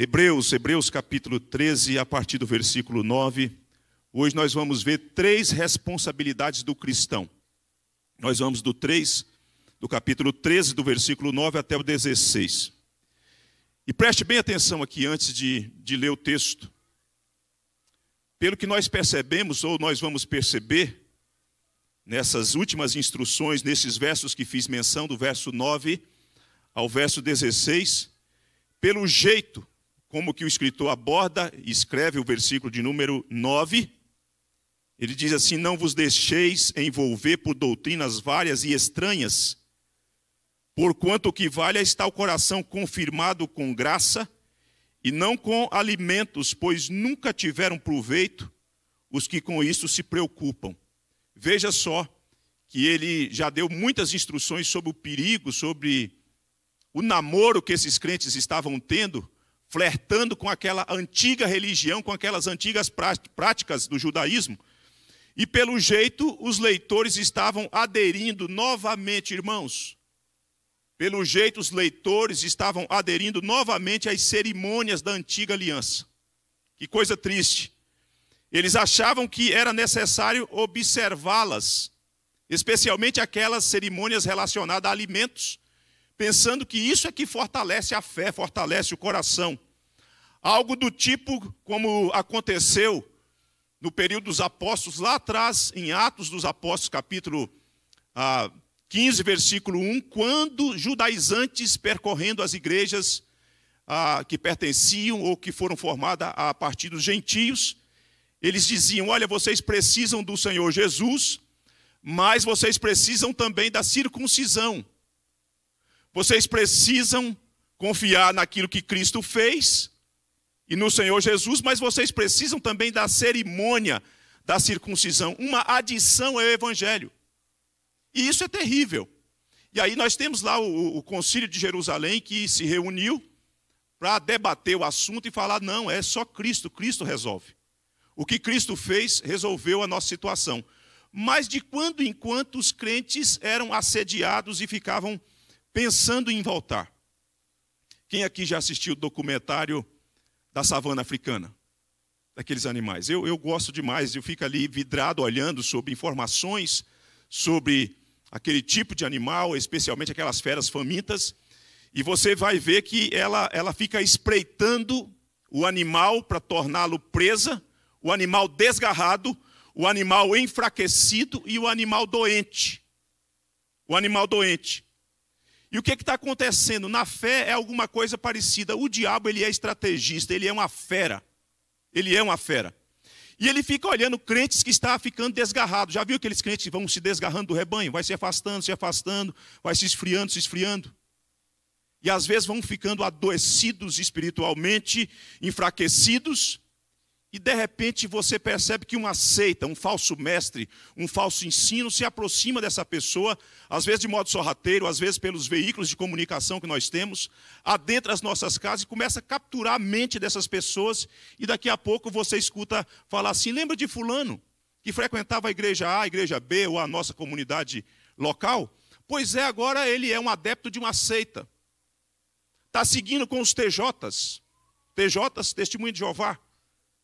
Hebreus, Hebreus capítulo 13, a partir do versículo 9. Hoje nós vamos ver três responsabilidades do cristão. Nós vamos do 3, do capítulo 13, do versículo 9 até o 16. E preste bem atenção aqui antes de, de ler o texto. Pelo que nós percebemos, ou nós vamos perceber, nessas últimas instruções, nesses versos que fiz menção, do verso 9 ao verso 16, pelo jeito como que o escritor aborda e escreve o versículo de número 9. Ele diz assim: Não vos deixeis envolver por doutrinas várias e estranhas, porquanto o que vale é estar o coração confirmado com graça e não com alimentos, pois nunca tiveram proveito os que com isso se preocupam. Veja só que ele já deu muitas instruções sobre o perigo, sobre o namoro que esses crentes estavam tendo flertando com aquela antiga religião, com aquelas antigas práticas do judaísmo. E pelo jeito, os leitores estavam aderindo novamente, irmãos. Pelo jeito, os leitores estavam aderindo novamente às cerimônias da antiga aliança. Que coisa triste. Eles achavam que era necessário observá-las, especialmente aquelas cerimônias relacionadas a alimentos, pensando que isso é que fortalece a fé, fortalece o coração. Algo do tipo como aconteceu no período dos apóstolos, lá atrás, em Atos dos Apóstolos, capítulo ah, 15, versículo 1, quando judaizantes percorrendo as igrejas ah, que pertenciam ou que foram formadas a partir dos gentios, eles diziam: Olha, vocês precisam do Senhor Jesus, mas vocês precisam também da circuncisão. Vocês precisam confiar naquilo que Cristo fez e no Senhor Jesus, mas vocês precisam também da cerimônia da circuncisão, uma adição ao Evangelho. E isso é terrível. E aí nós temos lá o, o Concílio de Jerusalém que se reuniu para debater o assunto e falar: não, é só Cristo, Cristo resolve. O que Cristo fez resolveu a nossa situação. Mas de quando em quando os crentes eram assediados e ficavam pensando em voltar. Quem aqui já assistiu o documentário da savana africana? Daqueles animais. Eu, eu gosto demais, eu fico ali vidrado olhando sobre informações sobre aquele tipo de animal, especialmente aquelas feras famintas, e você vai ver que ela, ela fica espreitando o animal para torná-lo presa, o animal desgarrado, o animal enfraquecido e o animal doente. O animal doente. E o que é está acontecendo? Na fé é alguma coisa parecida. O diabo ele é estrategista, ele é uma fera. Ele é uma fera. E ele fica olhando crentes que estão ficando desgarrados. Já viu aqueles crentes que vão se desgarrando do rebanho? Vai se afastando, se afastando, vai se esfriando, se esfriando. E às vezes vão ficando adoecidos espiritualmente, enfraquecidos, e de repente você percebe que uma seita, um falso mestre, um falso ensino se aproxima dessa pessoa, às vezes de modo sorrateiro, às vezes pelos veículos de comunicação que nós temos, adentra as nossas casas e começa a capturar a mente dessas pessoas. E daqui a pouco você escuta falar assim: lembra de Fulano, que frequentava a igreja A, a igreja B ou a nossa comunidade local? Pois é, agora ele é um adepto de uma seita. Está seguindo com os TJs, TJs, testemunho de Jeová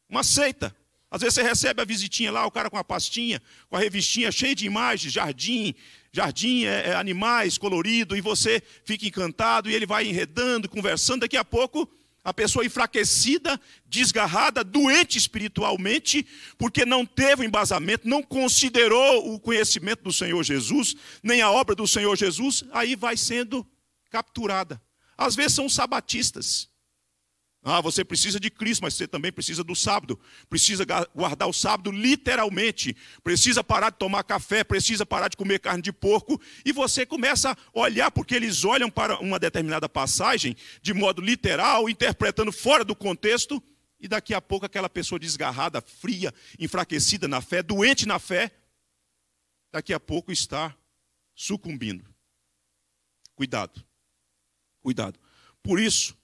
uma seita. Às vezes você recebe a visitinha lá, o cara com a pastinha, com a revistinha cheia de imagens, jardim, jardim, é, é, animais, colorido, e você fica encantado e ele vai enredando, conversando. Daqui a pouco, a pessoa enfraquecida, desgarrada, doente espiritualmente, porque não teve o embasamento, não considerou o conhecimento do Senhor Jesus, nem a obra do Senhor Jesus, aí vai sendo capturada. Às vezes são sabatistas ah, você precisa de Cristo, mas você também precisa do sábado. Precisa guardar o sábado literalmente. Precisa parar de tomar café, precisa parar de comer carne de porco. E você começa a olhar, porque eles olham para uma determinada passagem de modo literal, interpretando fora do contexto. E daqui a pouco aquela pessoa desgarrada, fria, enfraquecida na fé, doente na fé, daqui a pouco está sucumbindo. Cuidado. Cuidado. Por isso,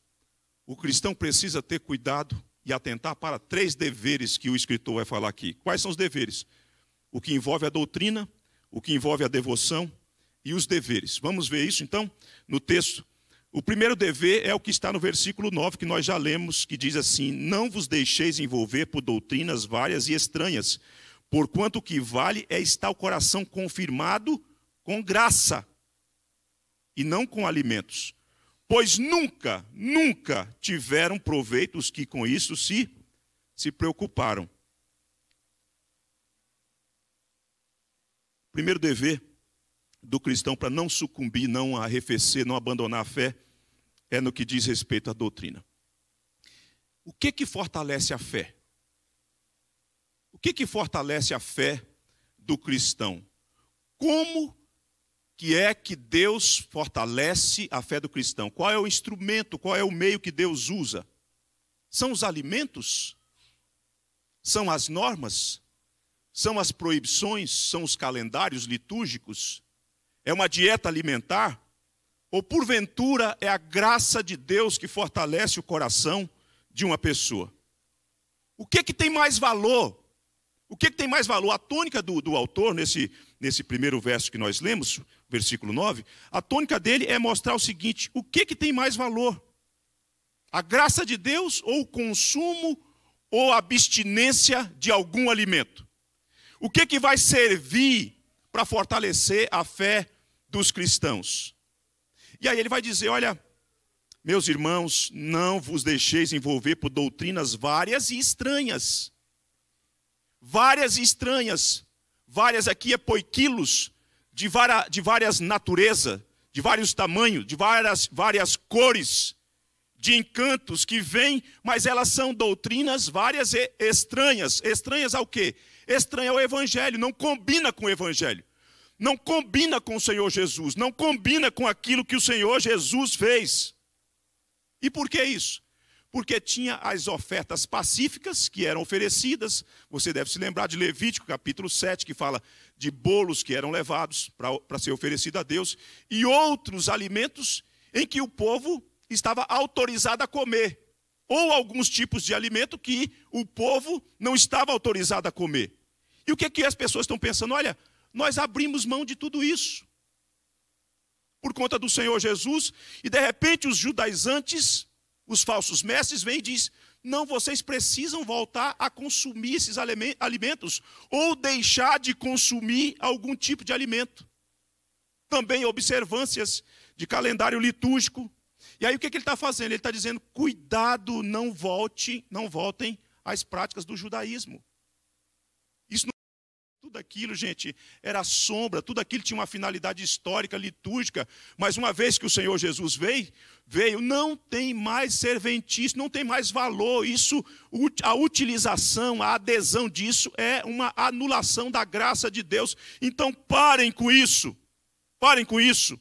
o cristão precisa ter cuidado e atentar para três deveres que o escritor vai falar aqui. Quais são os deveres? O que envolve a doutrina, o que envolve a devoção e os deveres. Vamos ver isso então no texto. O primeiro dever é o que está no versículo 9, que nós já lemos, que diz assim: Não vos deixeis envolver por doutrinas várias e estranhas, porquanto o que vale é estar o coração confirmado com graça e não com alimentos pois nunca, nunca tiveram proveito os que com isso se, se preocuparam. Primeiro dever do cristão para não sucumbir, não arrefecer, não abandonar a fé, é no que diz respeito à doutrina. O que que fortalece a fé? O que que fortalece a fé do cristão? Como que é que Deus fortalece a fé do cristão? Qual é o instrumento, qual é o meio que Deus usa? São os alimentos? São as normas? São as proibições? São os calendários litúrgicos? É uma dieta alimentar? Ou porventura é a graça de Deus que fortalece o coração de uma pessoa? O que, é que tem mais valor? O que, é que tem mais valor? A tônica do, do autor nesse nesse primeiro verso que nós lemos, versículo 9, a tônica dele é mostrar o seguinte: o que, que tem mais valor? A graça de Deus ou o consumo ou a abstinência de algum alimento? O que, que vai servir para fortalecer a fé dos cristãos? E aí ele vai dizer: olha, meus irmãos, não vos deixeis envolver por doutrinas várias e estranhas. Várias e estranhas. Várias aqui é poiquilos, de, vara, de várias naturezas, de vários tamanhos, de várias, várias cores, de encantos que vêm, mas elas são doutrinas várias e estranhas. Estranhas ao quê? Estranha ao Evangelho, não combina com o Evangelho. Não combina com o Senhor Jesus, não combina com aquilo que o Senhor Jesus fez. E por que isso? porque tinha as ofertas pacíficas que eram oferecidas. Você deve se lembrar de Levítico capítulo 7, que fala de bolos que eram levados para ser oferecido a Deus, e outros alimentos em que o povo estava autorizado a comer, ou alguns tipos de alimento que o povo não estava autorizado a comer. E o que, é que as pessoas estão pensando? Olha, nós abrimos mão de tudo isso por conta do Senhor Jesus, e de repente os judaizantes os falsos mestres vêm e diz: "Não, vocês precisam voltar a consumir esses alimentos ou deixar de consumir algum tipo de alimento". Também observâncias de calendário litúrgico. E aí o que, é que ele está fazendo? Ele está dizendo: cuidado, não volte, não voltem às práticas do judaísmo. Tudo aquilo, gente, era sombra, tudo aquilo tinha uma finalidade histórica, litúrgica, mas uma vez que o Senhor Jesus veio, veio, não tem mais serventice, não tem mais valor. Isso, a utilização, a adesão disso é uma anulação da graça de Deus. Então parem com isso. Parem com isso.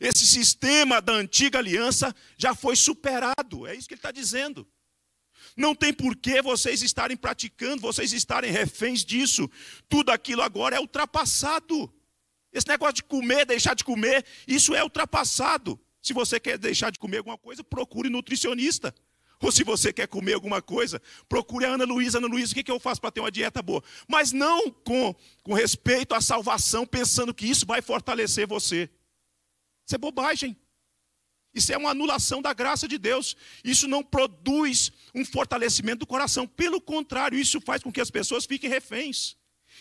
Esse sistema da antiga aliança já foi superado. É isso que ele está dizendo. Não tem por que vocês estarem praticando, vocês estarem reféns disso. Tudo aquilo agora é ultrapassado. Esse negócio de comer, deixar de comer, isso é ultrapassado. Se você quer deixar de comer alguma coisa, procure nutricionista. Ou se você quer comer alguma coisa, procure a Ana Luísa. Ana Luísa, o que, que eu faço para ter uma dieta boa? Mas não com, com respeito à salvação, pensando que isso vai fortalecer você. Isso é bobagem. Isso é uma anulação da graça de Deus. Isso não produz um fortalecimento do coração. Pelo contrário, isso faz com que as pessoas fiquem reféns,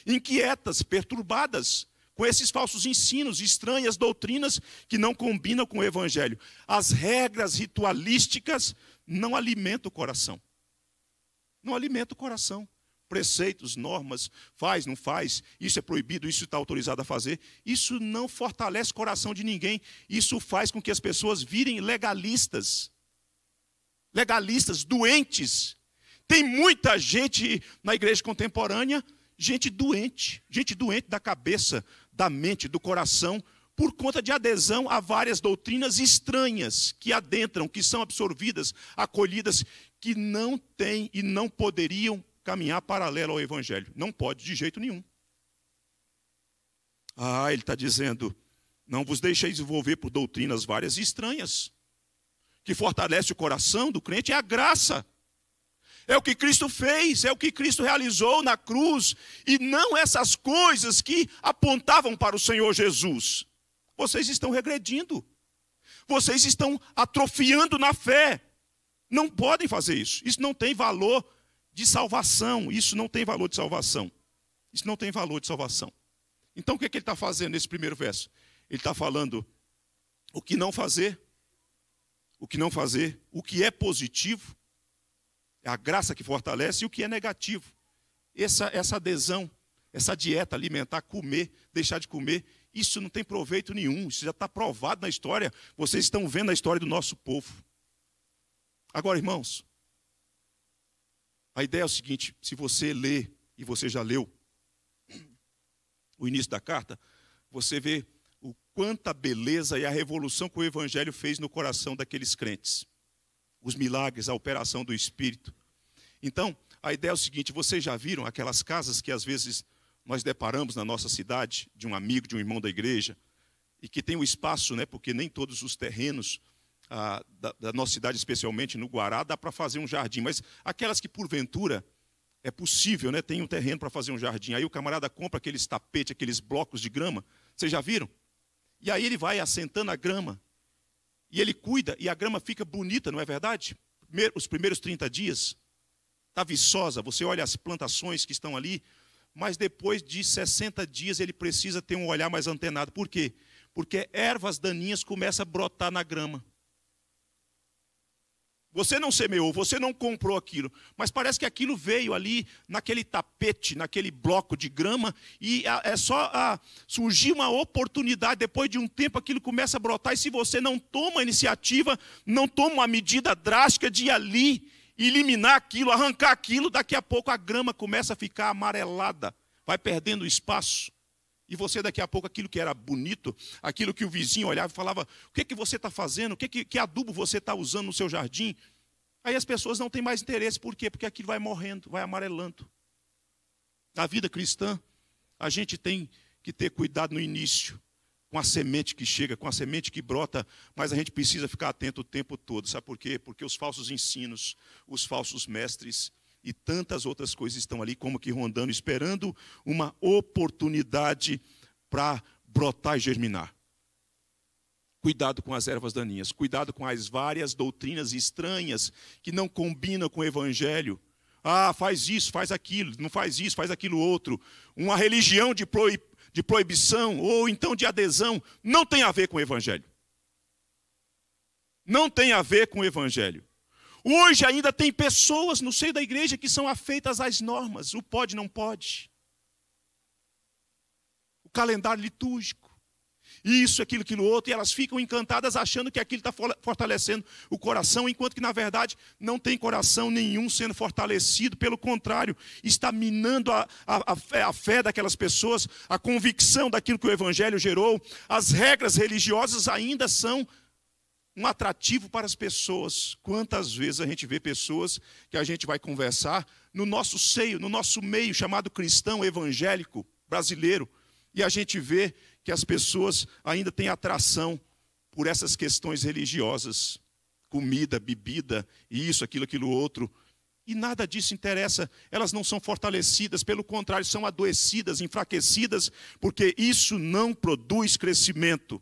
inquietas, perturbadas com esses falsos ensinos, estranhas doutrinas que não combinam com o evangelho. As regras ritualísticas não alimentam o coração. Não alimentam o coração preceitos, normas, faz, não faz, isso é proibido, isso está autorizado a fazer. Isso não fortalece o coração de ninguém, isso faz com que as pessoas virem legalistas. Legalistas, doentes. Tem muita gente na igreja contemporânea, gente doente, gente doente da cabeça, da mente, do coração, por conta de adesão a várias doutrinas estranhas que adentram, que são absorvidas, acolhidas, que não têm e não poderiam caminhar paralelo ao Evangelho. Não pode, de jeito nenhum. Ah, ele está dizendo: não vos deixeis envolver por doutrinas várias e estranhas. Que fortalece o coração do crente é a graça. É o que Cristo fez, é o que Cristo realizou na cruz, e não essas coisas que apontavam para o Senhor Jesus. Vocês estão regredindo, vocês estão atrofiando na fé. Não podem fazer isso, isso não tem valor de salvação. Isso não tem valor de salvação. Isso não tem valor de salvação. Então o que, é que ele está fazendo nesse primeiro verso? Ele está falando o que não fazer, o que não fazer, o que é positivo, é a graça que fortalece, e o que é negativo. Essa, essa adesão, essa dieta alimentar, comer, deixar de comer, isso não tem proveito nenhum, isso já está provado na história, vocês estão vendo a história do nosso povo. Agora, irmãos, a ideia é o seguinte: se você lê, e você já leu o início da carta, você vê o quanta beleza e a revolução que o Evangelho fez no coração daqueles crentes. Os milagres, a operação do Espírito. Então, a ideia é o seguinte: vocês já viram aquelas casas que às vezes nós deparamos na nossa cidade, de um amigo, de um irmão da igreja, e que tem um espaço, né, porque nem todos os terrenos ah, da, da, nossa cidade, especialmente no Guará, dá para fazer um jardim, mas aquelas que porventura é possível, né, tem um terreno para fazer um jardim, aí o camarada compra aqueles tapetes, aqueles blocos de grama, vocês já viram? E aí ele vai assentando a grama, e ele cuida, e a grama fica bonita, não é verdade? Primeiro, os primeiros 30 dias, está viçosa, você olha as plantações que estão ali, mas depois de 60 dias ele precisa ter um olhar mais antenado. Por quê? Porque ervas daninhas começam a brotar na grama. Você não semeou, você não comprou aquilo, mas parece que aquilo veio ali naquele tapete, naquele bloco de grama, e é só a, surgir uma oportunidade. Depois de um tempo, aquilo começa a brotar, e se você não toma a iniciativa, não toma uma medida drástica de ir ali, eliminar aquilo, arrancar aquilo, daqui a pouco a grama começa a ficar amarelada, vai perdendo espaço. E você, daqui a pouco, aquilo que era bonito, aquilo que o vizinho olhava e falava: o que, é que você está fazendo? O que, é que, que adubo você está usando no seu jardim? Aí as pessoas não têm mais interesse, por quê? Porque aquilo vai morrendo, vai amarelando. Na vida cristã, a gente tem que ter cuidado no início, com a semente que chega, com a semente que brota, mas a gente precisa ficar atento o tempo todo. Sabe por quê? Porque os falsos ensinos, os falsos mestres, e tantas outras coisas estão ali, como que rondando, esperando uma oportunidade para brotar e germinar. Cuidado com as ervas daninhas, cuidado com as várias doutrinas estranhas que não combinam com o evangelho. Ah, faz isso, faz aquilo, não faz isso, faz aquilo outro. Uma religião de, proib de proibição ou então de adesão não tem a ver com o evangelho. Não tem a ver com o evangelho. Hoje ainda tem pessoas no seio da igreja que são afeitas às normas, o pode, não pode. O calendário litúrgico. Isso, aquilo, aquilo outro, e elas ficam encantadas achando que aquilo está fortalecendo o coração, enquanto que, na verdade, não tem coração nenhum sendo fortalecido, pelo contrário, está minando a, a, a, fé, a fé daquelas pessoas, a convicção daquilo que o Evangelho gerou. As regras religiosas ainda são um atrativo para as pessoas. Quantas vezes a gente vê pessoas que a gente vai conversar no nosso seio, no nosso meio, chamado cristão evangélico brasileiro, e a gente vê que as pessoas ainda têm atração por essas questões religiosas, comida, bebida, isso, aquilo, aquilo outro. E nada disso interessa, elas não são fortalecidas, pelo contrário, são adoecidas, enfraquecidas, porque isso não produz crescimento.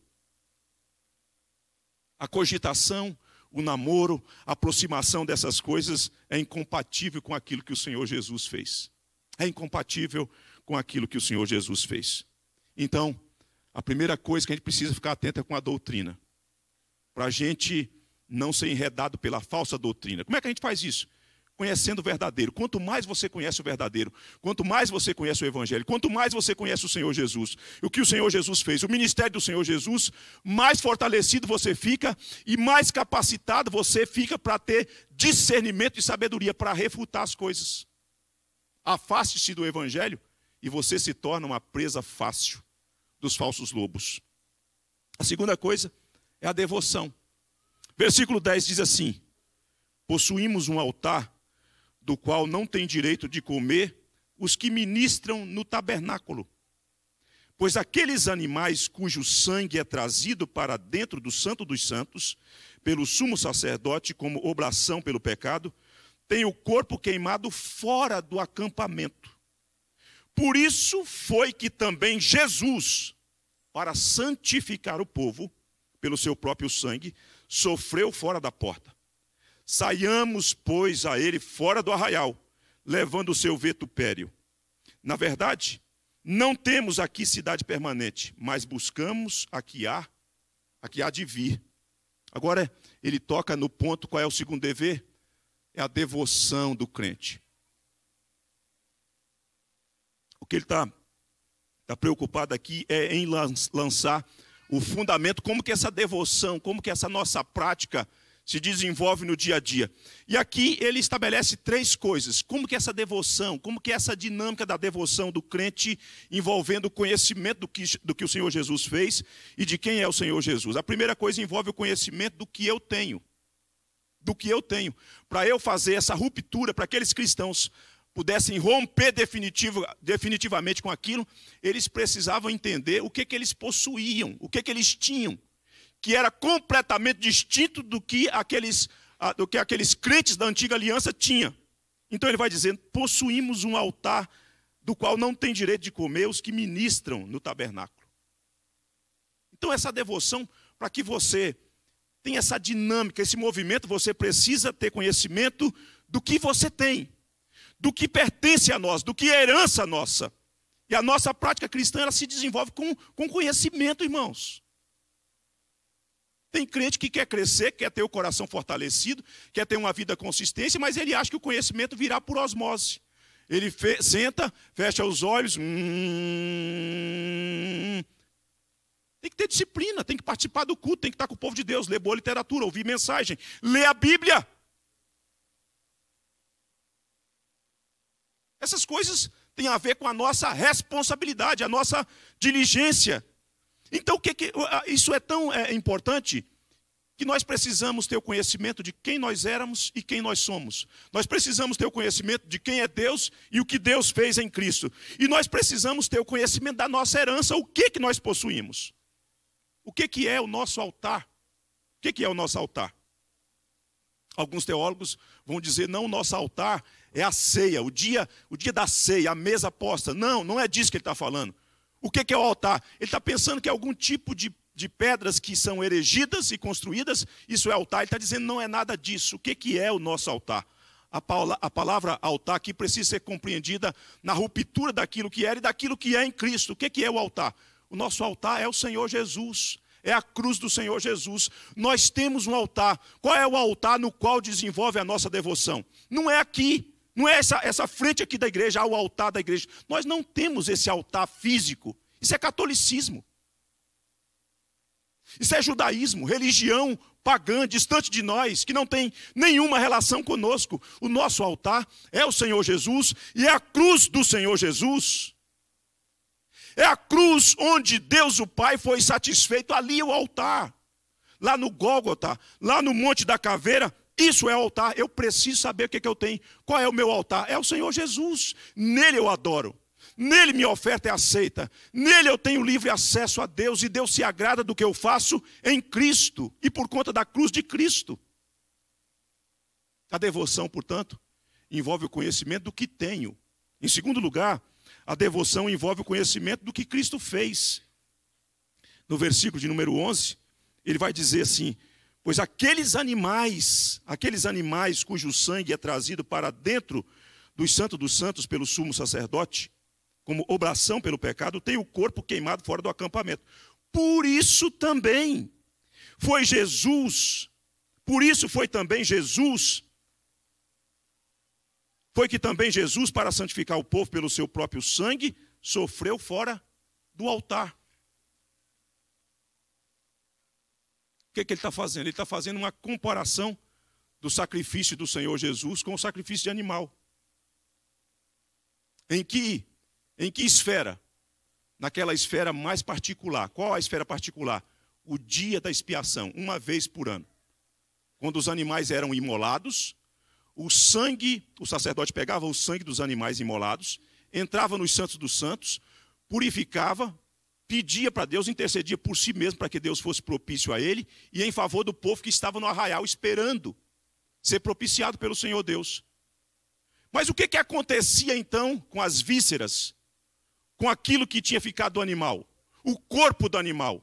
A cogitação, o namoro, a aproximação dessas coisas é incompatível com aquilo que o Senhor Jesus fez. É incompatível com aquilo que o Senhor Jesus fez. Então, a primeira coisa que a gente precisa ficar atento é com a doutrina. Para a gente não ser enredado pela falsa doutrina. Como é que a gente faz isso? conhecendo o verdadeiro. Quanto mais você conhece o verdadeiro, quanto mais você conhece o Evangelho, quanto mais você conhece o Senhor Jesus, o que o Senhor Jesus fez, o ministério do Senhor Jesus, mais fortalecido você fica e mais capacitado você fica para ter discernimento e sabedoria para refutar as coisas. Afaste-se do Evangelho e você se torna uma presa fácil dos falsos lobos. A segunda coisa é a devoção. Versículo 10 diz assim: Possuímos um altar do qual não tem direito de comer os que ministram no tabernáculo. Pois aqueles animais cujo sangue é trazido para dentro do Santo dos Santos, pelo sumo sacerdote, como oblação pelo pecado, têm o corpo queimado fora do acampamento. Por isso foi que também Jesus, para santificar o povo, pelo seu próprio sangue, sofreu fora da porta. Saiamos, pois, a ele fora do arraial, levando o seu vetupério. Na verdade, não temos aqui cidade permanente, mas buscamos a que há, a que há de vir. Agora, ele toca no ponto qual é o segundo dever? É a devoção do crente. O que ele está tá preocupado aqui é em lançar o fundamento, como que essa devoção, como que essa nossa prática se desenvolve no dia a dia. E aqui ele estabelece três coisas: como que essa devoção, como que essa dinâmica da devoção do crente envolvendo o conhecimento do que, do que o Senhor Jesus fez e de quem é o Senhor Jesus. A primeira coisa envolve o conhecimento do que eu tenho, do que eu tenho, para eu fazer essa ruptura para aqueles cristãos pudessem romper definitivo, definitivamente com aquilo, eles precisavam entender o que, que eles possuíam, o que, que eles tinham, que era completamente distinto do que aqueles, ah, do que aqueles crentes da antiga aliança tinham. Então ele vai dizendo: possuímos um altar do qual não tem direito de comer os que ministram no tabernáculo. Então, essa devoção, para que você tenha essa dinâmica, esse movimento, você precisa ter conhecimento do que você tem, do que pertence a nós, do que é herança nossa. E a nossa prática cristã ela se desenvolve com, com conhecimento, irmãos. Tem crente que quer crescer, quer ter o coração fortalecido, quer ter uma vida consistência, mas ele acha que o conhecimento virá por osmose. Ele fe senta, fecha os olhos. Hum, tem que ter disciplina, tem que participar do culto, tem que estar com o povo de Deus, ler boa literatura, ouvir mensagem, ler a Bíblia. Essas coisas têm a ver com a nossa responsabilidade, a nossa diligência. Então, que, que, ah, isso é tão é, importante que nós precisamos ter o conhecimento de quem nós éramos e quem nós somos. Nós precisamos ter o conhecimento de quem é Deus e o que Deus fez em Cristo. E nós precisamos ter o conhecimento da nossa herança, o que, que nós possuímos. O que, que é o nosso altar? O que, que é o nosso altar? Alguns teólogos vão dizer, não, o nosso altar é a ceia, o dia, o dia da ceia, a mesa posta. Não, não é disso que ele está falando. O é que é o altar? Ele está pensando que é algum tipo de, de pedras que são erigidas e construídas, isso é altar. Ele está dizendo não é nada disso. O que é o nosso altar? A, paula, a palavra altar aqui precisa ser compreendida na ruptura daquilo que era e daquilo que é em Cristo. O que é o altar? O nosso altar é o Senhor Jesus é a cruz do Senhor Jesus. Nós temos um altar. Qual é o altar no qual desenvolve a nossa devoção? Não é aqui. Não é essa, essa frente aqui da igreja, ah, o altar da igreja. Nós não temos esse altar físico. Isso é catolicismo. Isso é judaísmo, religião pagã, distante de nós, que não tem nenhuma relação conosco. O nosso altar é o Senhor Jesus e é a cruz do Senhor Jesus. É a cruz onde Deus o Pai foi satisfeito, ali é o altar. Lá no Gólgota, lá no Monte da Caveira, isso é altar. Eu preciso saber o que, é que eu tenho. Qual é o meu altar? É o Senhor Jesus. Nele eu adoro. Nele minha oferta é aceita. Nele eu tenho livre acesso a Deus e Deus se agrada do que eu faço em Cristo e por conta da cruz de Cristo. A devoção, portanto, envolve o conhecimento do que tenho. Em segundo lugar, a devoção envolve o conhecimento do que Cristo fez. No versículo de número 11, ele vai dizer assim: Pois aqueles animais, aqueles animais cujo sangue é trazido para dentro dos santos dos santos pelo sumo sacerdote, como obração pelo pecado, tem o corpo queimado fora do acampamento. Por isso também foi Jesus, por isso foi também Jesus, foi que também Jesus, para santificar o povo pelo seu próprio sangue, sofreu fora do altar. que, que ele está fazendo? Ele está fazendo uma comparação do sacrifício do Senhor Jesus com o sacrifício de animal. Em que, em que esfera? Naquela esfera mais particular. Qual a esfera particular? O dia da expiação, uma vez por ano. Quando os animais eram imolados, o sangue, o sacerdote pegava o sangue dos animais imolados, entrava nos santos dos santos, purificava, pedia para Deus, intercedia por si mesmo para que Deus fosse propício a ele e em favor do povo que estava no arraial esperando ser propiciado pelo Senhor Deus. Mas o que, que acontecia então com as vísceras, com aquilo que tinha ficado do animal, o corpo do animal?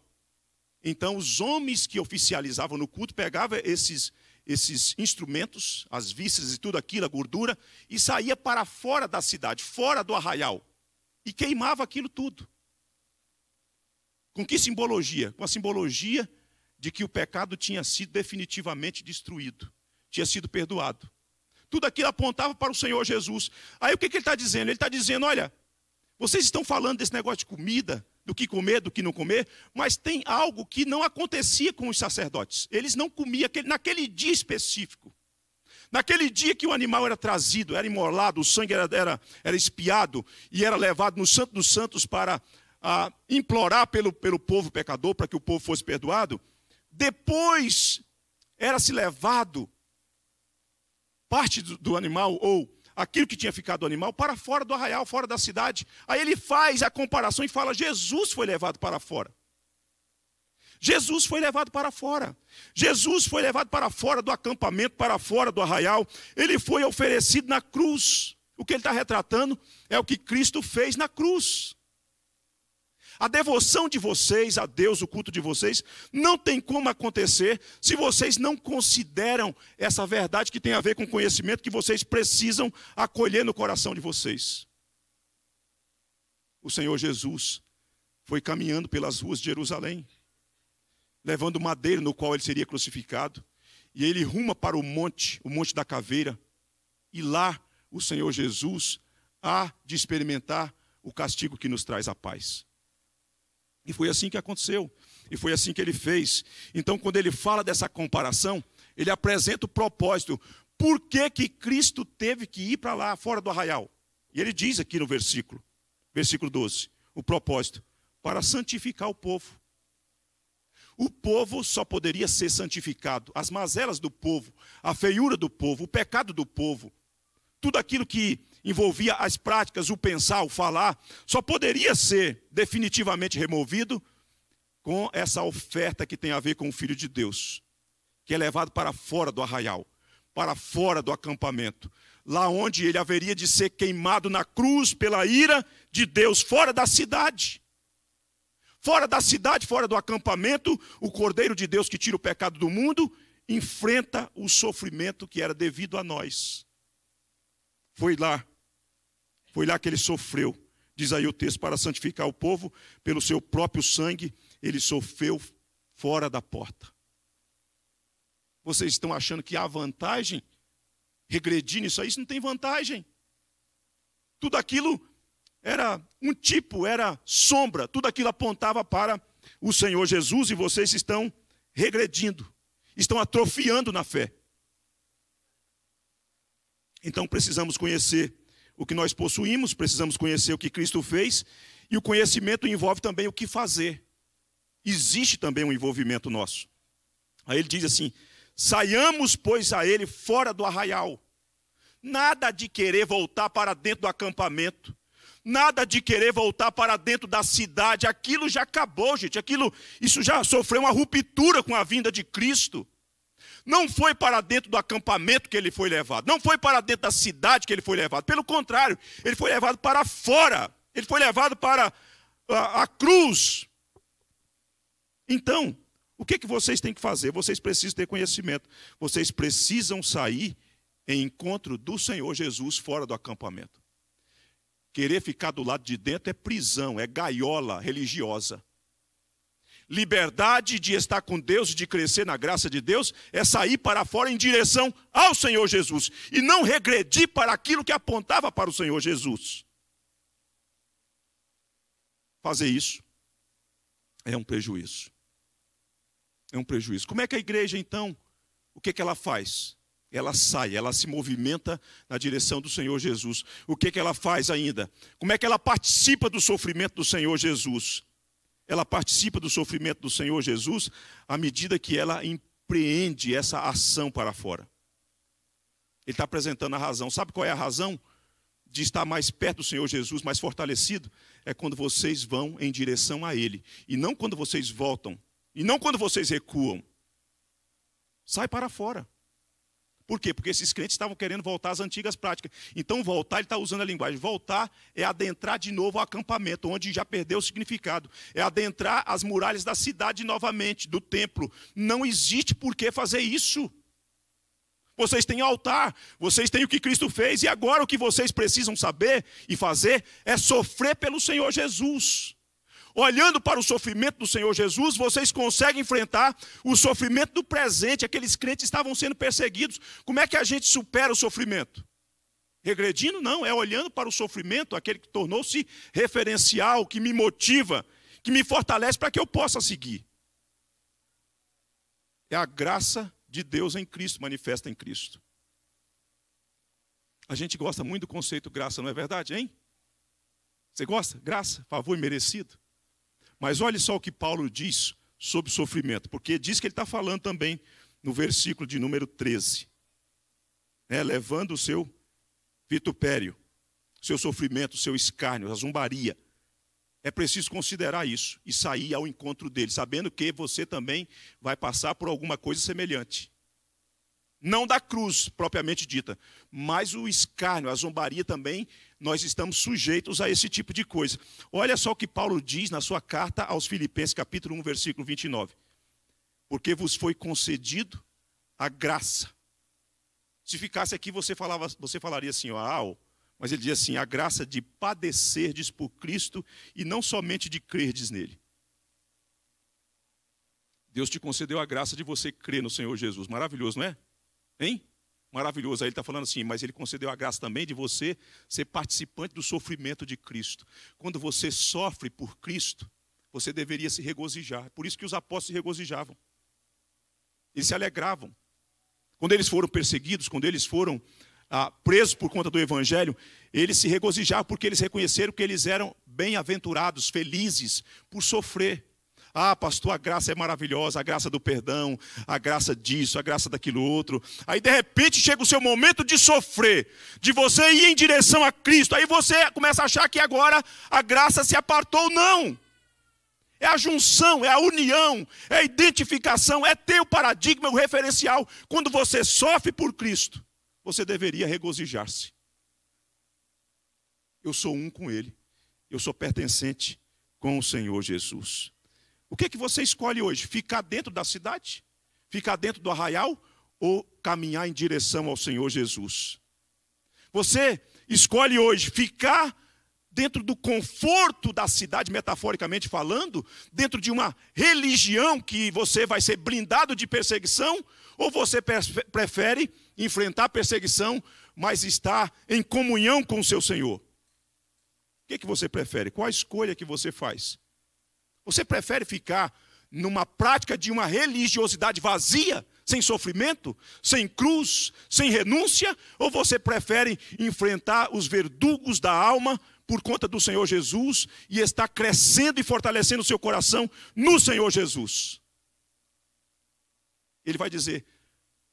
Então, os homens que oficializavam no culto pegavam esses, esses instrumentos, as vísceras e tudo aquilo, a gordura, e saía para fora da cidade, fora do arraial, e queimava aquilo tudo. Com que simbologia? Com a simbologia de que o pecado tinha sido definitivamente destruído, tinha sido perdoado. Tudo aquilo apontava para o Senhor Jesus. Aí o que, que ele está dizendo? Ele está dizendo: olha, vocês estão falando desse negócio de comida, do que comer, do que não comer, mas tem algo que não acontecia com os sacerdotes. Eles não comiam aquele, naquele dia específico. Naquele dia que o animal era trazido, era imolado, o sangue era, era, era espiado e era levado no Santo dos Santos para a implorar pelo, pelo povo pecador para que o povo fosse perdoado, depois era-se levado parte do, do animal ou aquilo que tinha ficado do animal para fora do arraial, fora da cidade. Aí ele faz a comparação e fala: Jesus foi levado para fora. Jesus foi levado para fora. Jesus foi levado para fora do acampamento, para fora do arraial. Ele foi oferecido na cruz. O que ele está retratando é o que Cristo fez na cruz. A devoção de vocês a Deus, o culto de vocês, não tem como acontecer se vocês não consideram essa verdade que tem a ver com o conhecimento que vocês precisam acolher no coração de vocês. O Senhor Jesus foi caminhando pelas ruas de Jerusalém, levando madeira no qual ele seria crucificado, e ele ruma para o monte, o monte da caveira, e lá o Senhor Jesus há de experimentar o castigo que nos traz a paz. E foi assim que aconteceu. E foi assim que ele fez. Então, quando ele fala dessa comparação, ele apresenta o propósito. Por que, que Cristo teve que ir para lá, fora do arraial? E ele diz aqui no versículo, versículo 12, o propósito: para santificar o povo. O povo só poderia ser santificado. As mazelas do povo, a feiura do povo, o pecado do povo, tudo aquilo que envolvia as práticas, o pensar, o falar, só poderia ser definitivamente removido com essa oferta que tem a ver com o Filho de Deus, que é levado para fora do arraial, para fora do acampamento, lá onde ele haveria de ser queimado na cruz pela ira de Deus, fora da cidade. Fora da cidade, fora do acampamento, o Cordeiro de Deus que tira o pecado do mundo enfrenta o sofrimento que era devido a nós. Foi lá foi lá que ele sofreu. Diz aí o texto: para santificar o povo, pelo seu próprio sangue, ele sofreu fora da porta. Vocês estão achando que há vantagem? Regredir nisso aí, isso não tem vantagem. Tudo aquilo era um tipo, era sombra, tudo aquilo apontava para o Senhor Jesus e vocês estão regredindo, estão atrofiando na fé. Então precisamos conhecer o que nós possuímos, precisamos conhecer o que Cristo fez, e o conhecimento envolve também o que fazer. Existe também um envolvimento nosso. Aí ele diz assim: saiamos, pois, a ele fora do arraial. Nada de querer voltar para dentro do acampamento, nada de querer voltar para dentro da cidade. Aquilo já acabou, gente. Aquilo, isso já sofreu uma ruptura com a vinda de Cristo. Não foi para dentro do acampamento que ele foi levado, não foi para dentro da cidade que ele foi levado. Pelo contrário, ele foi levado para fora, ele foi levado para a, a cruz. Então, o que, que vocês têm que fazer? Vocês precisam ter conhecimento, vocês precisam sair em encontro do Senhor Jesus fora do acampamento. Querer ficar do lado de dentro é prisão, é gaiola religiosa liberdade de estar com Deus e de crescer na graça de Deus é sair para fora em direção ao Senhor Jesus e não regredir para aquilo que apontava para o Senhor Jesus. Fazer isso é um prejuízo. É um prejuízo. Como é que a igreja, então, o que, é que ela faz? Ela sai, ela se movimenta na direção do Senhor Jesus. O que, é que ela faz ainda? Como é que ela participa do sofrimento do Senhor Jesus? ela participa do sofrimento do Senhor Jesus à medida que ela empreende essa ação para fora. Ele está apresentando a razão. Sabe qual é a razão de estar mais perto do Senhor Jesus, mais fortalecido? É quando vocês vão em direção a Ele. E não quando vocês voltam. E não quando vocês recuam. Sai para fora. Por quê? Porque esses crentes estavam querendo voltar às antigas práticas. Então, voltar, ele está usando a linguagem. Voltar é adentrar de novo ao acampamento, onde já perdeu o significado. É adentrar as muralhas da cidade novamente, do templo. Não existe por que fazer isso. Vocês têm altar, vocês têm o que Cristo fez, e agora o que vocês precisam saber e fazer é sofrer pelo Senhor Jesus olhando para o sofrimento do Senhor Jesus, vocês conseguem enfrentar o sofrimento do presente. Aqueles crentes estavam sendo perseguidos. Como é que a gente supera o sofrimento? Regredindo, não, é olhando para o sofrimento, aquele que tornou-se referencial, que me motiva, que me fortalece para que eu possa seguir. É a graça de Deus em Cristo, manifesta em Cristo. A gente gosta muito do conceito graça, não é verdade, hein? Você gosta? Graça, favor imerecido. Mas olhe só o que Paulo diz sobre o sofrimento, porque diz que ele está falando também no versículo de número 13. Né? Levando o seu vitupério, seu sofrimento, seu escárnio, a zombaria. É preciso considerar isso e sair ao encontro dele, sabendo que você também vai passar por alguma coisa semelhante não da cruz propriamente dita, mas o escárnio, a zombaria também, nós estamos sujeitos a esse tipo de coisa. Olha só o que Paulo diz na sua carta aos Filipenses, capítulo 1, versículo 29. Porque vos foi concedido a graça. Se ficasse aqui, você, falava, você falaria assim, ah, mas ele diz assim, a graça de padecerdes por Cristo e não somente de crerdes nele. Deus te concedeu a graça de você crer no Senhor Jesus. Maravilhoso, não é? Hein? Maravilhoso. Aí ele está falando assim, mas ele concedeu a graça também de você ser participante do sofrimento de Cristo. Quando você sofre por Cristo, você deveria se regozijar. Por isso que os apóstolos se regozijavam. Eles se alegravam. Quando eles foram perseguidos, quando eles foram ah, presos por conta do Evangelho, eles se regozijavam porque eles reconheceram que eles eram bem-aventurados, felizes por sofrer. Ah, pastor, a graça é maravilhosa, a graça do perdão, a graça disso, a graça daquilo outro. Aí de repente chega o seu momento de sofrer, de você ir em direção a Cristo. Aí você começa a achar que agora a graça se apartou, não. É a junção, é a união, é a identificação, é ter o paradigma, o referencial. Quando você sofre por Cristo, você deveria regozijar-se. Eu sou um com Ele, eu sou pertencente com o Senhor Jesus. O que, é que você escolhe hoje? Ficar dentro da cidade? Ficar dentro do arraial? Ou caminhar em direção ao Senhor Jesus? Você escolhe hoje ficar dentro do conforto da cidade, metaforicamente falando, dentro de uma religião que você vai ser blindado de perseguição, ou você prefere enfrentar perseguição, mas estar em comunhão com o seu Senhor? O que, é que você prefere? Qual a escolha que você faz? Você prefere ficar numa prática de uma religiosidade vazia, sem sofrimento, sem cruz, sem renúncia, ou você prefere enfrentar os verdugos da alma por conta do Senhor Jesus e estar crescendo e fortalecendo o seu coração no Senhor Jesus? Ele vai dizer: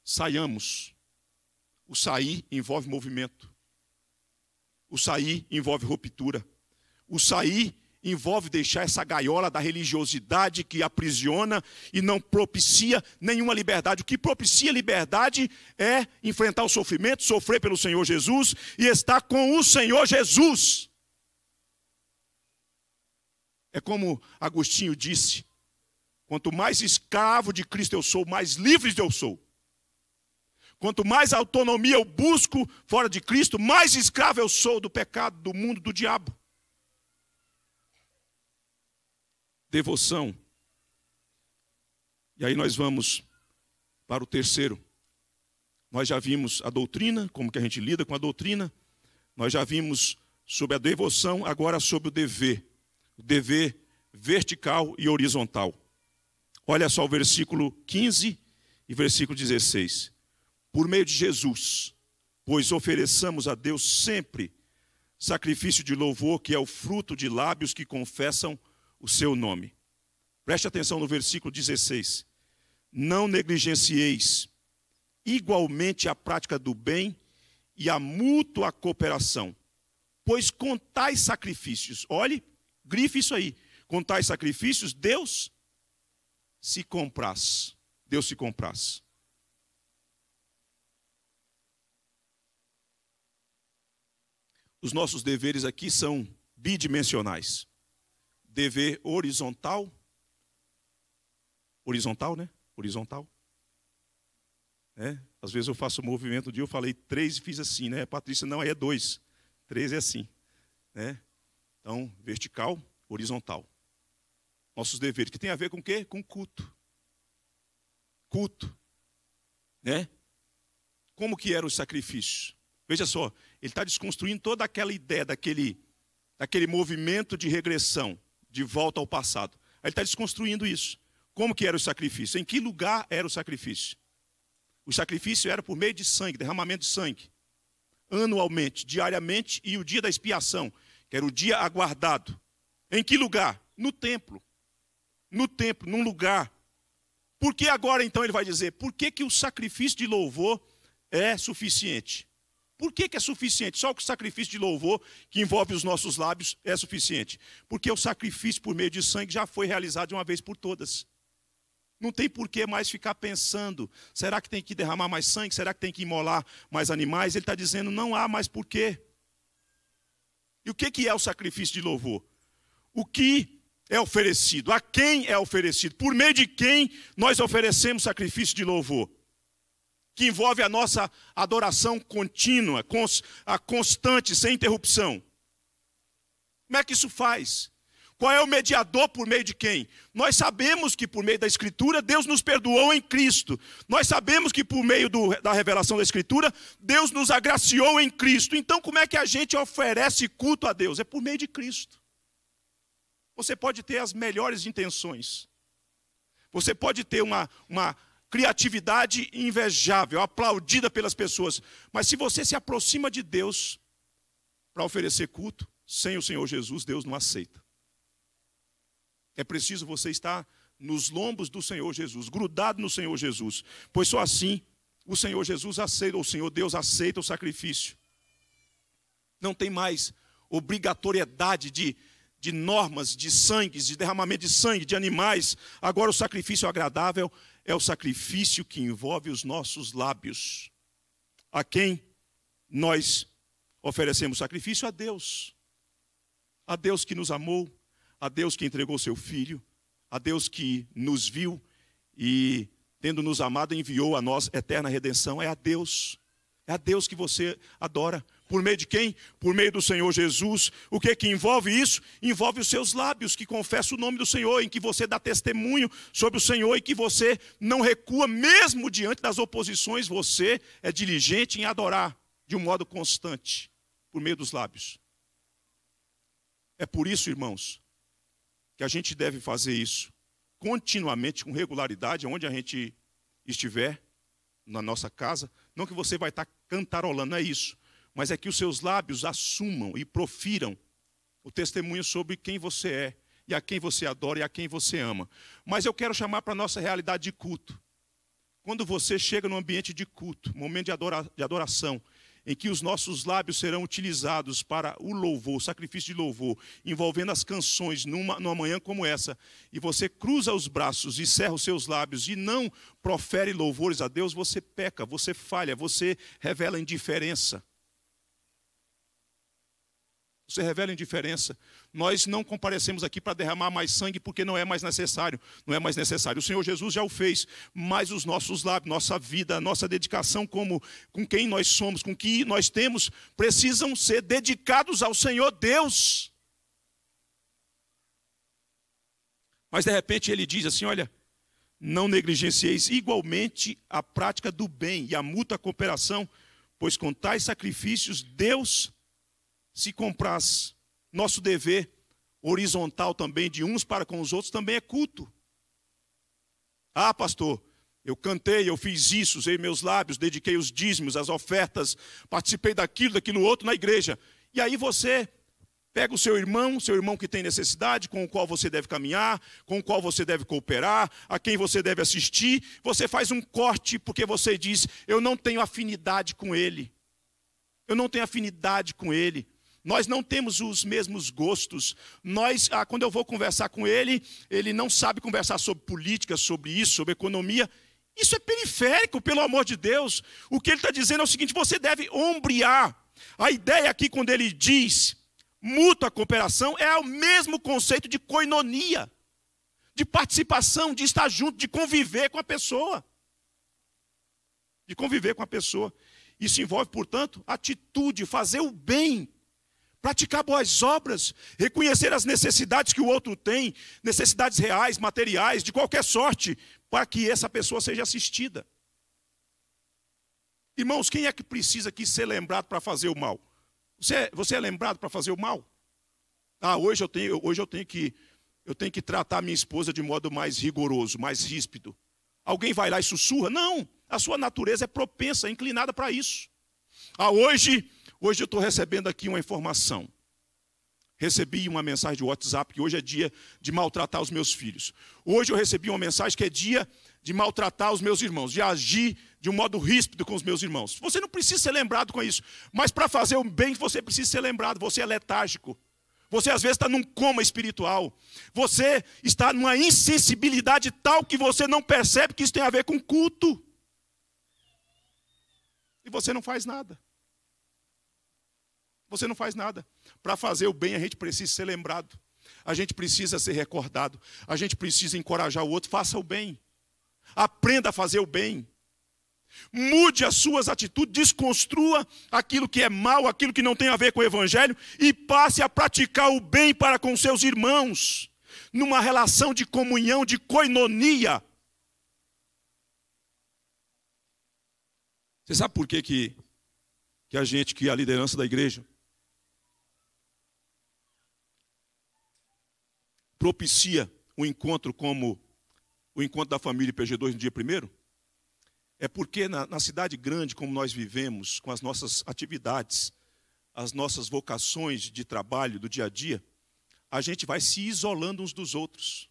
saiamos. O sair envolve movimento. O sair envolve ruptura. O sair envolve deixar essa gaiola da religiosidade que aprisiona e não propicia nenhuma liberdade. O que propicia liberdade é enfrentar o sofrimento, sofrer pelo Senhor Jesus e estar com o Senhor Jesus. É como Agostinho disse: quanto mais escravo de Cristo eu sou, mais livre eu sou. Quanto mais autonomia eu busco fora de Cristo, mais escravo eu sou do pecado, do mundo, do diabo. devoção. E aí nós vamos para o terceiro. Nós já vimos a doutrina, como que a gente lida com a doutrina. Nós já vimos sobre a devoção, agora sobre o dever. O dever vertical e horizontal. Olha só o versículo 15 e versículo 16. Por meio de Jesus, pois ofereçamos a Deus sempre sacrifício de louvor, que é o fruto de lábios que confessam o seu nome. Preste atenção no versículo 16. Não negligencieis igualmente a prática do bem e a mútua cooperação, pois com tais sacrifícios, olhe, grife isso aí, com tais sacrifícios, Deus se compraz. Deus se compraz. Os nossos deveres aqui são bidimensionais dever horizontal. Horizontal, né? Horizontal. É. Às vezes eu faço o movimento de eu falei três e fiz assim, né? Patrícia, não, aí é dois. Três é assim. Né? Então, vertical, horizontal. Nossos deveres, que tem a ver com o quê? Com culto. Culto. Né? Como que era o sacrifício Veja só, ele está desconstruindo toda aquela ideia daquele, daquele movimento de regressão de volta ao passado. ele está desconstruindo isso. Como que era o sacrifício? Em que lugar era o sacrifício? O sacrifício era por meio de sangue, derramamento de sangue. Anualmente, diariamente e o dia da expiação, que era o dia aguardado. Em que lugar? No templo. No templo, num lugar. Por que agora então ele vai dizer? Por que, que o sacrifício de louvor é suficiente? Por que, que é suficiente? Só que o sacrifício de louvor que envolve os nossos lábios é suficiente. Porque o sacrifício por meio de sangue já foi realizado de uma vez por todas. Não tem por que mais ficar pensando: será que tem que derramar mais sangue? Será que tem que imolar mais animais? Ele está dizendo: não há mais porquê. E o que, que é o sacrifício de louvor? O que é oferecido? A quem é oferecido? Por meio de quem nós oferecemos sacrifício de louvor? que envolve a nossa adoração contínua, cons, a constante, sem interrupção. Como é que isso faz? Qual é o mediador por meio de quem? Nós sabemos que por meio da Escritura Deus nos perdoou em Cristo. Nós sabemos que por meio do, da revelação da Escritura Deus nos agraciou em Cristo. Então, como é que a gente oferece culto a Deus? É por meio de Cristo. Você pode ter as melhores intenções. Você pode ter uma, uma criatividade invejável, aplaudida pelas pessoas. Mas se você se aproxima de Deus para oferecer culto, sem o Senhor Jesus, Deus não aceita. É preciso você estar nos lombos do Senhor Jesus, grudado no Senhor Jesus, pois só assim o Senhor Jesus aceita, o Senhor Deus aceita o sacrifício. Não tem mais obrigatoriedade de, de normas, de sangues, de derramamento de sangue, de animais. Agora o sacrifício é agradável é o sacrifício que envolve os nossos lábios. A quem nós oferecemos sacrifício? A Deus. A Deus que nos amou, a Deus que entregou seu filho, a Deus que nos viu e, tendo nos amado, enviou a nós eterna redenção. É a Deus. É a Deus que você adora. Por meio de quem? Por meio do Senhor Jesus. O que é que envolve isso? Envolve os seus lábios que confessam o nome do Senhor, em que você dá testemunho sobre o Senhor e que você não recua mesmo diante das oposições, você é diligente em adorar de um modo constante, por meio dos lábios. É por isso, irmãos, que a gente deve fazer isso continuamente, com regularidade, onde a gente estiver, na nossa casa. Não que você vai estar cantarolando, não é isso. Mas é que os seus lábios assumam e profiram o testemunho sobre quem você é, e a quem você adora e a quem você ama. Mas eu quero chamar para a nossa realidade de culto. Quando você chega num ambiente de culto, momento de, adora, de adoração, em que os nossos lábios serão utilizados para o louvor, o sacrifício de louvor, envolvendo as canções numa, numa manhã como essa, e você cruza os braços e cerra os seus lábios e não profere louvores a Deus, você peca, você falha, você revela indiferença. Você revela indiferença. Nós não comparecemos aqui para derramar mais sangue porque não é mais necessário. Não é mais necessário. O Senhor Jesus já o fez, mas os nossos lábios, nossa vida, nossa dedicação como com quem nós somos, com que nós temos, precisam ser dedicados ao Senhor Deus. Mas de repente ele diz assim: olha, não negligencieis igualmente a prática do bem e a mútua cooperação, pois com tais sacrifícios Deus se compras Nosso dever horizontal também de uns para com os outros também é culto. Ah, pastor, eu cantei, eu fiz isso, usei meus lábios, dediquei os dízimos, as ofertas, participei daquilo, daquilo outro na igreja. E aí você pega o seu irmão, seu irmão que tem necessidade, com o qual você deve caminhar, com o qual você deve cooperar, a quem você deve assistir, você faz um corte porque você diz: "Eu não tenho afinidade com ele. Eu não tenho afinidade com ele." Nós não temos os mesmos gostos. Nós, ah, quando eu vou conversar com ele, ele não sabe conversar sobre política, sobre isso, sobre economia. Isso é periférico, pelo amor de Deus. O que ele está dizendo é o seguinte: você deve ombrear. A ideia aqui, quando ele diz mútua cooperação, é o mesmo conceito de coinonia, de participação, de estar junto, de conviver com a pessoa. De conviver com a pessoa. Isso envolve, portanto, atitude, fazer o bem praticar boas obras, reconhecer as necessidades que o outro tem, necessidades reais, materiais, de qualquer sorte, para que essa pessoa seja assistida. Irmãos, quem é que precisa aqui ser lembrado para fazer o mal? Você é, você é lembrado para fazer o mal? Ah, hoje eu tenho, hoje eu tenho que eu tenho que tratar minha esposa de modo mais rigoroso, mais ríspido. Alguém vai lá e sussurra? Não, a sua natureza é propensa, é inclinada para isso. Ah, hoje Hoje eu estou recebendo aqui uma informação. Recebi uma mensagem de WhatsApp que hoje é dia de maltratar os meus filhos. Hoje eu recebi uma mensagem que é dia de maltratar os meus irmãos, de agir de um modo ríspido com os meus irmãos. Você não precisa ser lembrado com isso, mas para fazer o bem você precisa ser lembrado. Você é letárgico. Você às vezes está num coma espiritual. Você está numa insensibilidade tal que você não percebe que isso tem a ver com culto. E você não faz nada. Você não faz nada. Para fazer o bem, a gente precisa ser lembrado. A gente precisa ser recordado. A gente precisa encorajar o outro. Faça o bem. Aprenda a fazer o bem. Mude as suas atitudes, desconstrua aquilo que é mal, aquilo que não tem a ver com o Evangelho e passe a praticar o bem para com seus irmãos, numa relação de comunhão, de coinonia. Você sabe por que, que, que a gente, que a liderança da igreja, propicia o encontro como o encontro da família PG2 no dia primeiro? É porque na, na cidade grande como nós vivemos, com as nossas atividades, as nossas vocações de trabalho do dia a dia, a gente vai se isolando uns dos outros.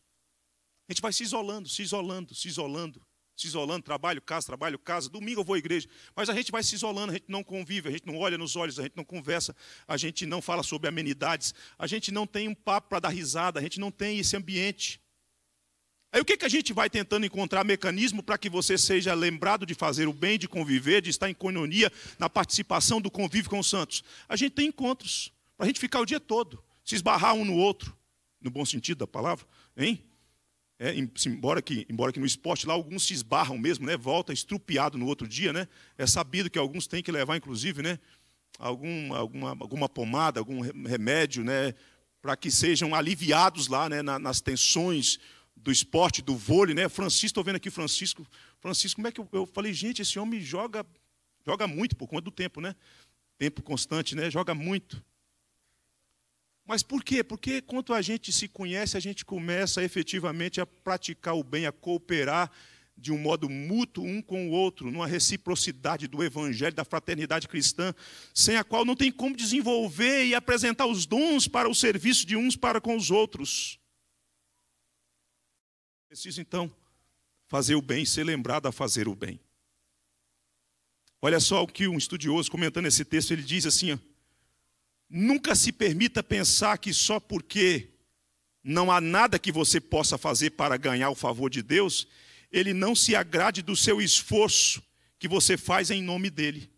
A gente vai se isolando, se isolando, se isolando se isolando, trabalho, casa, trabalho, casa, domingo eu vou à igreja. Mas a gente vai se isolando, a gente não convive, a gente não olha nos olhos, a gente não conversa, a gente não fala sobre amenidades, a gente não tem um papo para dar risada, a gente não tem esse ambiente. Aí o que, que a gente vai tentando encontrar mecanismo para que você seja lembrado de fazer o bem, de conviver, de estar em coinonia, na participação do convívio com os santos? A gente tem encontros, para a gente ficar o dia todo, se esbarrar um no outro, no bom sentido da palavra, hein? É, embora, que, embora que no esporte lá alguns se esbarram mesmo, né? Volta estrupiado no outro dia, né? É sabido que alguns têm que levar, inclusive, né? Algum, alguma, alguma pomada, algum remédio, né? Para que sejam aliviados lá, né? nas tensões do esporte, do vôlei, né? Francisco, estou vendo aqui Francisco. Francisco, como é que eu, eu falei, gente, esse homem joga, joga muito por conta do tempo, né? Tempo constante, né? Joga muito. Mas por quê? Porque quando a gente se conhece, a gente começa efetivamente a praticar o bem, a cooperar de um modo mútuo um com o outro, numa reciprocidade do evangelho, da fraternidade cristã, sem a qual não tem como desenvolver e apresentar os dons para o serviço de uns para com os outros. Preciso então fazer o bem, ser lembrado a fazer o bem. Olha só o que um estudioso comentando esse texto, ele diz assim: Nunca se permita pensar que só porque não há nada que você possa fazer para ganhar o favor de Deus, ele não se agrade do seu esforço que você faz em nome dele.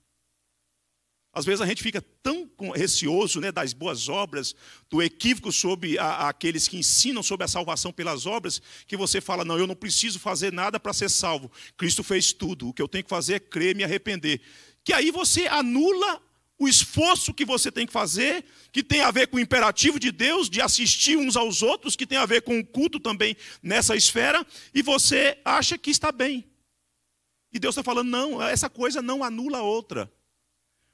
Às vezes a gente fica tão receoso né, das boas obras, do equívoco sobre a, aqueles que ensinam sobre a salvação pelas obras, que você fala: não, eu não preciso fazer nada para ser salvo. Cristo fez tudo. O que eu tenho que fazer é crer, me arrepender. Que aí você anula o esforço que você tem que fazer, que tem a ver com o imperativo de Deus de assistir uns aos outros, que tem a ver com o culto também nessa esfera, e você acha que está bem. E Deus está falando, não, essa coisa não anula a outra.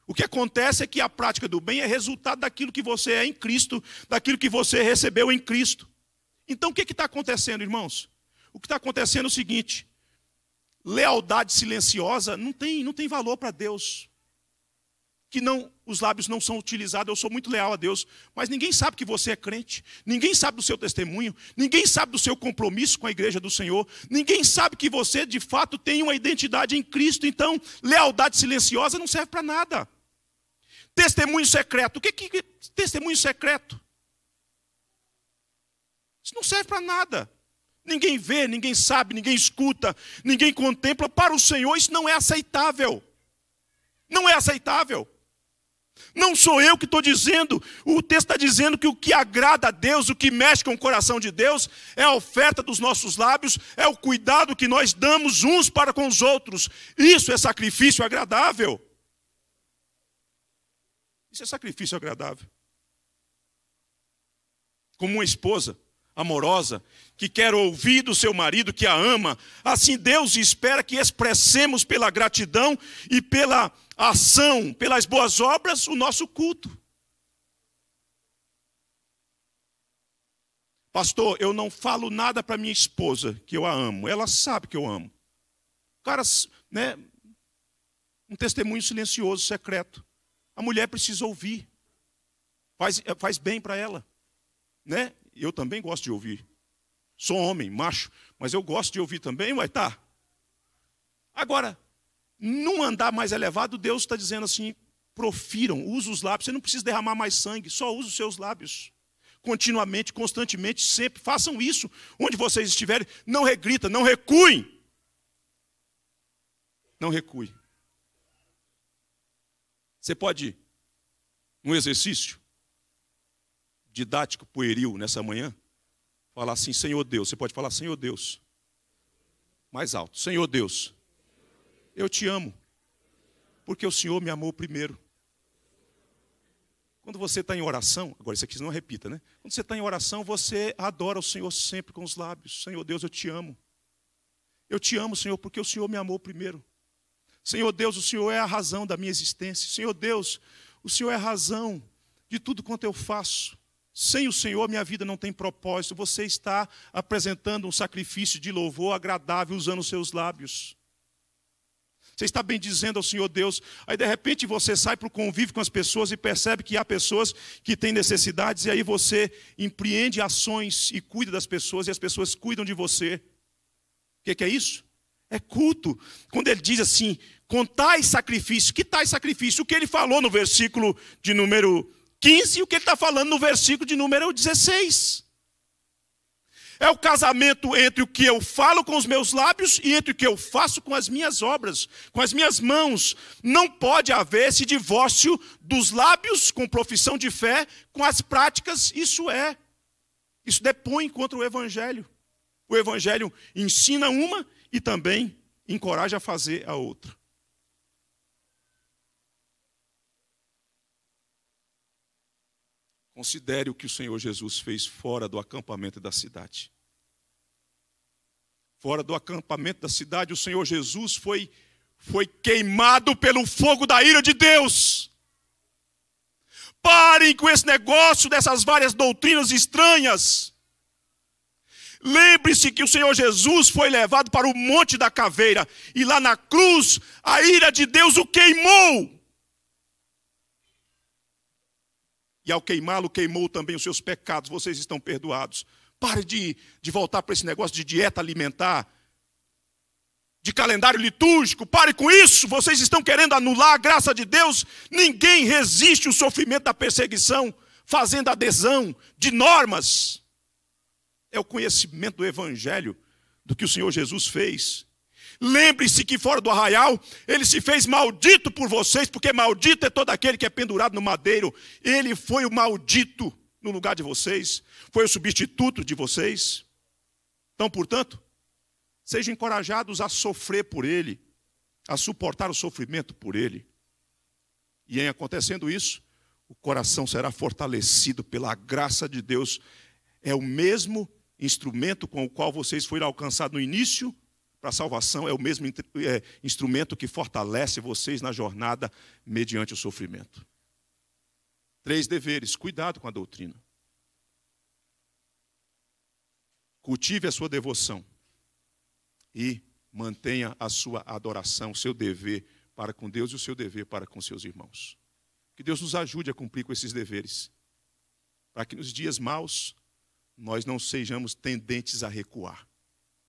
O que acontece é que a prática do bem é resultado daquilo que você é em Cristo, daquilo que você recebeu em Cristo. Então o que está acontecendo, irmãos? O que está acontecendo é o seguinte: lealdade silenciosa não tem, não tem valor para Deus que não os lábios não são utilizados, eu sou muito leal a Deus, mas ninguém sabe que você é crente, ninguém sabe do seu testemunho, ninguém sabe do seu compromisso com a igreja do Senhor, ninguém sabe que você de fato tem uma identidade em Cristo, então lealdade silenciosa não serve para nada. Testemunho secreto, o que que testemunho secreto? Isso não serve para nada. Ninguém vê, ninguém sabe, ninguém escuta, ninguém contempla. Para o Senhor isso não é aceitável. Não é aceitável. Não sou eu que estou dizendo. O texto está dizendo que o que agrada a Deus, o que mexe com o coração de Deus, é a oferta dos nossos lábios, é o cuidado que nós damos uns para com os outros. Isso é sacrifício agradável. Isso é sacrifício agradável. Como uma esposa amorosa que quer ouvir do seu marido que a ama. Assim Deus espera que expressemos pela gratidão e pela ação, pelas boas obras, o nosso culto. Pastor, eu não falo nada para minha esposa que eu a amo. Ela sabe que eu amo. Cara, né? Um testemunho silencioso, secreto. A mulher precisa ouvir. Faz, faz bem para ela. Né? Eu também gosto de ouvir. Sou homem, macho, mas eu gosto de ouvir também, vai tá. Agora, num andar mais elevado, Deus está dizendo assim: profiram, usa os lábios, você não precisa derramar mais sangue, só usa os seus lábios. Continuamente, constantemente, sempre, façam isso. Onde vocês estiverem, não regrita, não recuem. Não recue. Você pode ir. um exercício didático pueril nessa manhã? Falar assim, Senhor Deus. Você pode falar, Senhor Deus. Mais alto. Senhor Deus, eu te amo. Porque o Senhor me amou primeiro. Quando você está em oração, agora isso aqui não repita, né? Quando você está em oração, você adora o Senhor sempre com os lábios. Senhor Deus, eu te amo. Eu te amo, Senhor, porque o Senhor me amou primeiro. Senhor Deus, o Senhor é a razão da minha existência. Senhor Deus, o Senhor é a razão de tudo quanto eu faço. Sem o Senhor, minha vida não tem propósito. Você está apresentando um sacrifício de louvor agradável usando os seus lábios. Você está bendizendo ao Senhor Deus. Aí, de repente, você sai para o convívio com as pessoas e percebe que há pessoas que têm necessidades, e aí você empreende ações e cuida das pessoas, e as pessoas cuidam de você. O que, é isso? É culto. Quando ele diz assim, com tais sacrifícios, que tais sacrifícios? O que ele falou no versículo de número 15 e o que ele está falando no versículo de número 16. É o casamento entre o que eu falo com os meus lábios e entre o que eu faço com as minhas obras, com as minhas mãos. Não pode haver esse divórcio dos lábios com profissão de fé com as práticas, isso é. Isso depõe contra o evangelho. O evangelho ensina uma e também encoraja a fazer a outra. Considere o que o Senhor Jesus fez fora do acampamento da cidade. Fora do acampamento da cidade, o Senhor Jesus foi, foi queimado pelo fogo da ira de Deus. Parem com esse negócio dessas várias doutrinas estranhas. Lembre-se que o Senhor Jesus foi levado para o Monte da Caveira e lá na cruz a ira de Deus o queimou. e ao queimá-lo, queimou também os seus pecados, vocês estão perdoados. Pare de, de voltar para esse negócio de dieta alimentar, de calendário litúrgico, pare com isso, vocês estão querendo anular a graça de Deus. Ninguém resiste o sofrimento da perseguição fazendo adesão de normas. É o conhecimento do Evangelho, do que o Senhor Jesus fez, Lembre-se que fora do arraial, ele se fez maldito por vocês, porque maldito é todo aquele que é pendurado no madeiro. Ele foi o maldito no lugar de vocês, foi o substituto de vocês. Então, portanto, sejam encorajados a sofrer por ele, a suportar o sofrimento por ele. E em acontecendo isso, o coração será fortalecido pela graça de Deus. É o mesmo instrumento com o qual vocês foram alcançados no início para a salvação é o mesmo é, instrumento que fortalece vocês na jornada mediante o sofrimento. Três deveres: cuidado com a doutrina. Cultive a sua devoção e mantenha a sua adoração, seu dever para com Deus e o seu dever para com seus irmãos. Que Deus nos ajude a cumprir com esses deveres, para que nos dias maus nós não sejamos tendentes a recuar